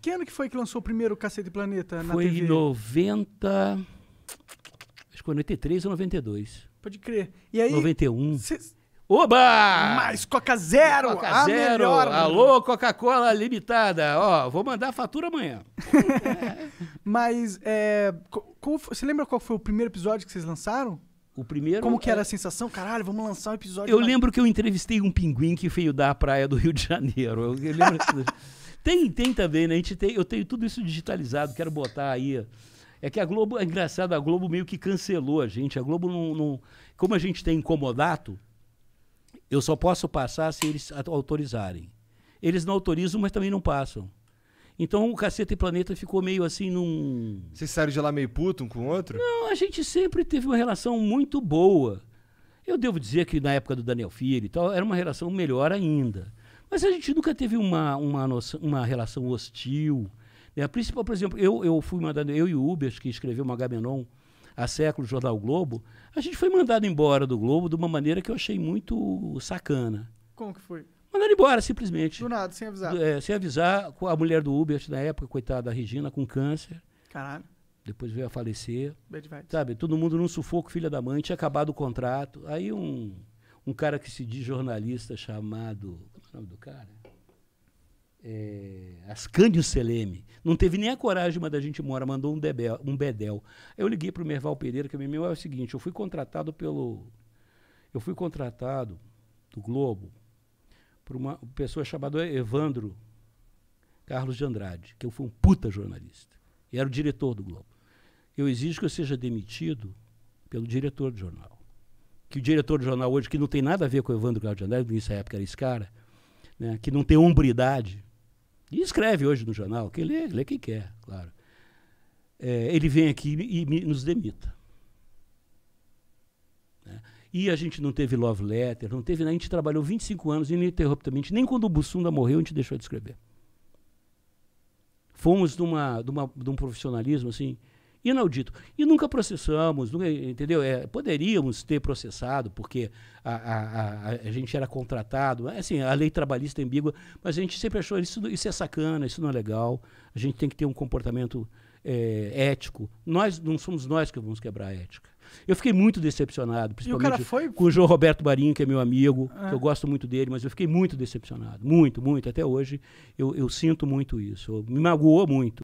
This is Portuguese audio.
Que ano que foi que lançou o primeiro Cacete Planeta na foi TV? Foi em 90. Acho que foi 93 ou 92. Pode crer. E aí. 91. Cê... Oba! Mais Coca Zero! Coca a Zero! Melhor, Alô, Coca-Cola Limitada! Ó, vou mandar a fatura amanhã. é. Mas, é, qual, você lembra qual foi o primeiro episódio que vocês lançaram? O primeiro. Como que era é a sensação? Caralho, vamos lançar um episódio. Eu lembro que eu entrevistei um pinguim que veio da praia do Rio de Janeiro. Eu, eu lembro. Tem, tem também, né? A gente tem, eu tenho tudo isso digitalizado, quero botar aí. É que a Globo, é engraçado, a Globo meio que cancelou a gente. A Globo não. não como a gente tem incomodato, eu só posso passar se eles autorizarem. Eles não autorizam, mas também não passam. Então o Caceta e Planeta ficou meio assim num. Vocês saíram de lá meio puto um com o outro? Não, a gente sempre teve uma relação muito boa. Eu devo dizer que na época do Daniel Filho e tal, era uma relação melhor ainda. Mas a gente nunca teve uma, uma, noção, uma relação hostil. Né? A principal, por exemplo, eu, eu fui mandado, eu e o Ubers, que escreveu uma Gamenon há séculos, Jornal Globo, a gente foi mandado embora do Globo de uma maneira que eu achei muito sacana. Como que foi? Mandaram embora, simplesmente. Do nada, sem avisar. É, sem avisar, a mulher do Uber, na época, coitada, a Regina, com câncer. Caralho. Depois veio a falecer. Bad Sabe, todo mundo num sufoco, filha da mãe, tinha acabado o contrato. Aí um, um cara que se diz jornalista chamado é o nome do cara? É, Ascândio Seleme. Não teve nem a coragem, uma da gente mora, mandou um, debel, um bedel. Eu liguei para o Merval Pereira, que me é meu é o seguinte, eu fui contratado pelo... Eu fui contratado do Globo por uma pessoa chamada Evandro Carlos de Andrade, que eu fui um puta jornalista. E era o diretor do Globo. Eu exijo que eu seja demitido pelo diretor do jornal. Que o diretor do jornal hoje, que não tem nada a ver com o Evandro Carlos de Andrade, nessa época era esse cara, né, que não tem hombridade, e escreve hoje no jornal, que lê, lê quem quer, claro. É, ele vem aqui e, e nos demita. Né? E a gente não teve love letter, não teve, a gente trabalhou 25 anos ininterruptamente, nem quando o Bussunda morreu a gente deixou de escrever. Fomos de, uma, de um profissionalismo assim, inaudito. E nunca processamos, nunca, entendeu? É, poderíamos ter processado, porque a, a, a, a, gente era contratado, é assim, a lei trabalhista é ambígua, mas a gente sempre achou isso, isso é sacana, isso não é legal, a gente tem que ter um comportamento é, ético. Nós não somos nós que vamos quebrar a ética. Eu fiquei muito decepcionado, principalmente foi... com o João Roberto Barinho, que é meu amigo, é. que eu gosto muito dele, mas eu fiquei muito decepcionado. Muito, muito. Até hoje eu, eu sinto muito isso. Me magoou muito.